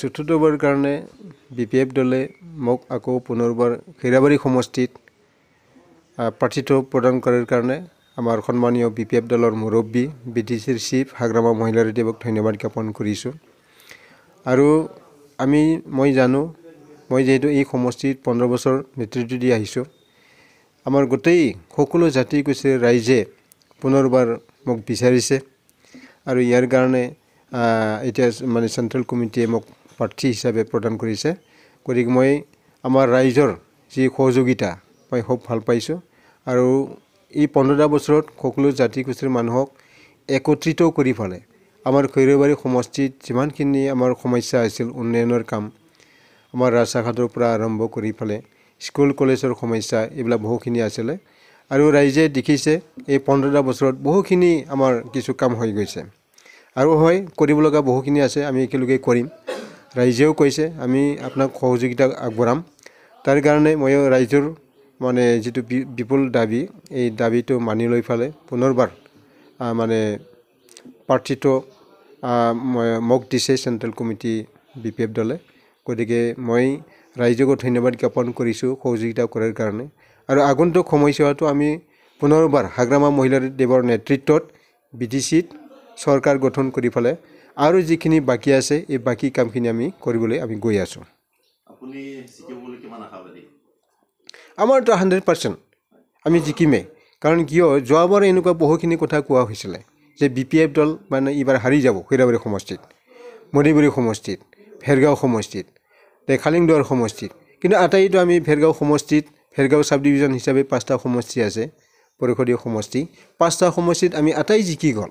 চতুৰ্থবাৰৰ কাৰণে B P F দলে মোক আকৌ পুনৰবাৰ খেৰাবাৰী সমষ্টিত প্ৰাৰ্থিত্ব প্ৰদান কৰাৰ কাৰণে আমাৰ সন্মানীয় বি পি এফ দলৰ মুৰব্বী বি টি চিৰ চিফ হাগ্ৰামা মহিলাৰেড্ডীবক ধন্যবাদ জ্ঞাপন কৰিছোঁ আৰু আমি মই জানো মই যিহেতু এই সমষ্টিত পোন্ধৰ বছৰ নেতৃত্ব দি আহিছোঁ আমাৰ গোটেই সকলো জাতি গোষ্ঠীৰ ৰাইজে পুনৰবাৰ মোক বিচাৰিছে আৰু ইয়াৰ কাৰণে এতিয়া মানে চেণ্ট্ৰেল কমিটিয়ে মোক প্ৰাৰ্থী হিচাপে প্ৰদান কৰিছে গতিকে মই আমাৰ ৰাইজৰ যি সহযোগিতা মই খুব ভাল পাইছোঁ আৰু এই পোন্ধৰটা বছৰত সকলো জাতি গোষ্ঠীৰ মানুহক একত্ৰিত কৰি পেলাই আমাৰ খৈৰবাৰী সমষ্টিত যিমানখিনি আমাৰ সমস্যা আছিল উন্নয়নৰ কাম আমাৰ ৰাস্তা ঘাটৰ পৰা আৰম্ভ কৰি পেলাই স্কুল কলেজৰ সমস্যা এইবিলাক বহুখিনি আছিলে আৰু ৰাইজে দেখিছে এই পোন্ধৰটা বছৰত বহুখিনি আমাৰ কিছু কাম হৈ গৈছে আৰু হয় কৰিবলগা বহুখিনি আছে আমি একেলগে কৰিম ৰাইজেও কৈছে আমি আপোনাক সহযোগিতা আগবঢ়াম তাৰ কাৰণে ময়ো ৰাইজৰ মানে যিটো বিপুল দাবী এই দাবীটো মানি লৈ ফালে পুনৰবাৰ মানে প্ৰাৰ্থিত্ব মোক দিছে central committee B P F দলে গতিকে মই ৰাইজকো ধন্যবাদ জ্ঞাপন কৰিছোঁ সহযোগিতা কৰাৰ কাৰণে আৰু আগন্তুক সময়ছোৱাটো আমি পুনৰবাৰ হাগ্ৰামা মহিলাৰ দেৱৰ নেতৃত্বত বি টি চিত চৰকাৰ গঠন কৰি পেলাই আৰু যিখিনি বাকী আছে এই বাকী কামখিনি আমি কৰিবলৈ আমি গৈ আছোঁ আমাৰ তো হাণ্ড্ৰেড পাৰ্চেণ্ট আমি জিকিমেই কাৰণ কিয় যোৱাবাৰ এনেকুৱা বহুখিনি কথা কোৱা হৈছিলে যে বি পি এফ দল মানে এইবাৰ হাৰি যাব খৈৰাবাৰী সমষ্টিত মণিগুৰি সমষ্টিত ভেৰগাঁও সমষ্টিত দেখালিংদুৱাৰ সমষ্টিত কিন্তু আটাইতো আমি ভেৰগাঁও সমষ্টিত ভেৰগাঁও চাব ডিভিজন হিচাপে পাঁচটা সমষ্টি আছে পৰিষদীয় সমষ্টি পাঁচটা সমষ্টিত আমি আটাই জিকি গ'ল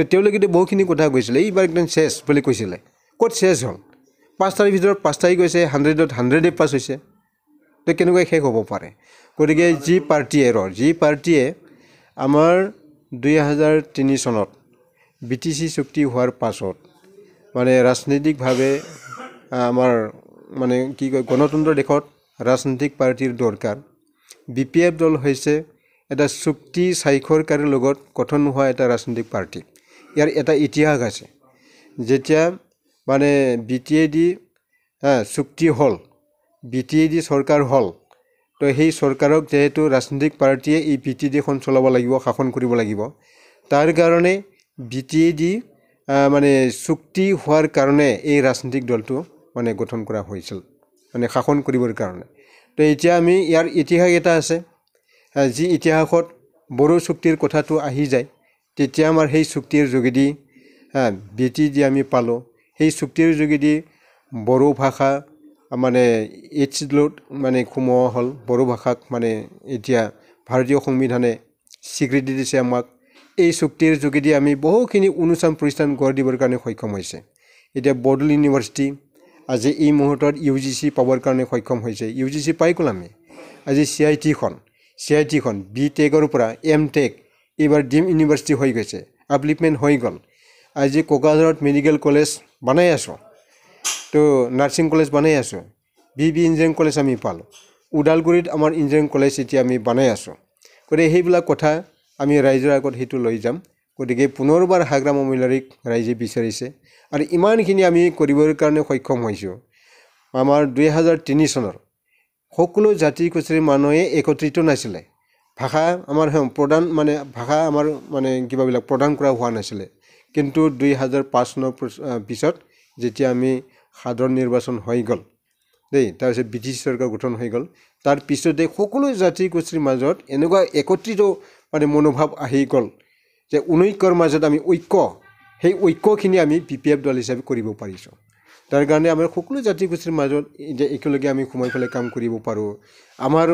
তো তেওঁলোকেতো বহুখিনি কথা কৈছিলে এইবাৰ একদম চেছ বুলি কৈছিলে ক'ত চেছ হ'ল পাঁচ তাৰিখ ভিতৰত পাঁচ তাৰিখ গৈছে হাণ্ড্ৰেডত হাণ্ড্ৰেডে পাছ হৈছে তো কেনেকুৱা শেষ হ'ব পাৰে গতিকে যি পাৰ্টীয়ে ৰ যি পাৰ্টীয়ে আমাৰ দুই হাজাৰ তিনি চনত বি টি চি চুক্তি হোৱাৰ পাছত মানে ৰাজনৈতিকভাৱে আমাৰ মানে কি কয় গণতন্ত্ৰ দেশত ৰাজনৈতিক পাৰ্টীৰ দৰকাৰ বি পি এফ দল হৈছে এটা চুক্তি স্বাক্ষৰকাৰীৰ লগত গঠন হোৱা এটা ৰাজনৈতিক পাৰ্টী ইয়াৰ এটা ইতিহাস আছে যেতিয়া মানে বি টি এ ডি চুক্তি হ'ল বি টি এ ডি চৰকাৰ হ'ল তো সেই চৰকাৰক যিহেতু ৰাজনৈতিক পাৰ্টীয়ে এই বি টি ডিখন চলাব লাগিব শাসন কৰিব লাগিব তাৰ কাৰণে বি টি এ ডি মানে চুক্তি হোৱাৰ কাৰণে এই ৰাজনৈতিক দলটো মানে গঠন কৰা হৈছিল মানে শাসন কৰিবৰ কাৰণে তো এতিয়া আমি ইয়াৰ ইতিহাস এটা আছে যি ইতিহাসত বড়ো চুক্তিৰ কথাটো আহি যায় তেতিয়া আমাৰ সেই চুক্তিৰ যোগেদি বৃত্তি দি আমি পালোঁ সেই চুক্তিৰ যোগেদি বড়ো ভাষা মানে এইট চিডলত মানে সোমোৱা হ'ল বড়ো ভাষাক মানে এতিয়া ভাৰতীয় সংবিধানে স্বীকৃতি দিছে আমাক এই চুক্তিৰ যোগেদি আমি বহুখিনি অনুষ্ঠান প্ৰতিষ্ঠান গঢ় দিবৰ কাৰণে সক্ষম হৈছে এতিয়া বৰদল ইউনিভাৰ্চিটি আজি এই মুহূৰ্তত ইউ জি চি পাবৰ কাৰণে সক্ষম হৈছে ইউ জি চি পাই গ'ল আমি আজি চি আই টিখন চি আই টিখন বি টেকৰ পৰা এম টেক এইবাৰ ডিম ইউনিভাৰ্চিটি হৈ গৈছে আপলিপমেণ্ট হৈ গ'ল আজি কোকাঝাৰত মেডিকেল কলেজ বনাই আছোঁ তো নাৰ্ছিং কলেজ বনাই আছোঁ বি বি ইঞ্জিনিয়াৰিং কলেজ আমি পালোঁ ওদালগুৰিত আমাৰ ইঞ্জিনিয়াৰিং কলেজ এতিয়া আমি বনাই আছোঁ গতিকে সেইবিলাক কথা আমি ৰাইজৰ আগত সেইটো লৈ যাম গতিকে পুনৰবাৰ হাগ্ৰাম মহিলাৰীক ৰাইজে বিচাৰিছে আৰু ইমানখিনি আমি কৰিবৰ কাৰণে সক্ষম হৈছোঁ আমাৰ দুই হাজাৰ তিনি চনৰ সকলো জাতি কোচৰি মানুহে একত্ৰিত নাছিলে ভাষা আমাৰ প্ৰদান মানে ভাষা আমাৰ মানে কিবাবিলাক প্ৰদান কৰা হোৱা নাছিলে কিন্তু দুই হাজাৰ পাঁচ চনৰ পিছত যেতিয়া আমি সাধাৰণ নিৰ্বাচন হৈ গ'ল দেই তাৰপিছত ব্ৰিটিছ চৰকাৰ গঠন হৈ গ'ল তাৰ পিছতে সকলো জাতি গোষ্ঠীৰ মাজত এনেকুৱা একত্ৰিত মানে মনোভাৱ আহি গ'ল যে ঊনৈক্যৰ মাজত আমি ঐক্য সেই ঐক্যখিনি আমি পি পি এফ দল হিচাপে কৰিব পাৰিছোঁ তাৰ কাৰণে আমাৰ সকলো জাতি গোষ্ঠীৰ মাজত এতিয়া একেলগে আমি সোমাই পেলাই কাম কৰিব পাৰোঁ আমাৰ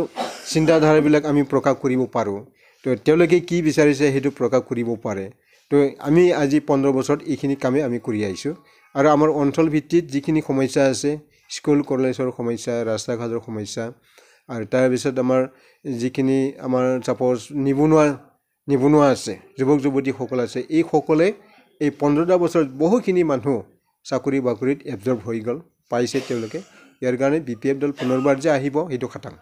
চিন্তাধাৰাবিলাক আমি প্ৰকাশ কৰিব পাৰোঁ তো তেওঁলোকে কি বিচাৰিছে সেইটো প্ৰকাশ কৰিব পাৰে তো আমি আজি পোন্ধৰ বছৰত এইখিনি কামেই আমি কৰি আহিছোঁ আৰু আমাৰ অঞ্চল ভিত্তিত যিখিনি সমস্যা আছে স্কুল কলেজৰ সমস্যা ৰাস্তা ঘাটৰ সমস্যা আৰু তাৰপিছত আমাৰ যিখিনি আমাৰ চাপ'জ নিবনুৱা নিবনুৱা আছে যুৱক যুৱতীসকল আছে এইসকলে এই পোন্ধৰটা বছৰত বহুখিনি মানুহ চাকৰি বাকৰিত এবজৰ্ব হৈ গ'ল পাইছে তেওঁলোকে ইয়াৰ কাৰণে বি পি এফ দল পুনৰবাৰ যে আহিব সেইটো খাটাং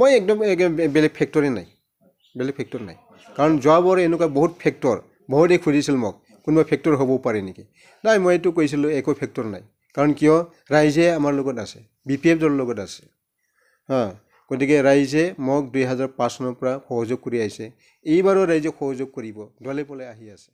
মই একদম বেলেগ ফেক্টৰে নাই বেলেগ ফেক্টৰ নাই কাৰণ যোৱাবোৰ এনেকুৱা বহুত ফেক্টৰ বহুতেই খুজিছিল মোক কোনোবা ফেক্টৰ হ'বও পাৰে নেকি নাই মই এইটো কৈছিলোঁ একো ফেক্টৰ নাই কাৰণ কিয় ৰাইজে আমাৰ লগত আছে বি পি এফ দলৰ লগত আছে হা গতিকে ৰাইজে মোক দুই হাজাৰ পাঁচ চনৰ পৰা সহযোগ কৰি আহিছে এইবাৰো ৰাইজক সহযোগ কৰিব দলে পলে আহি আছে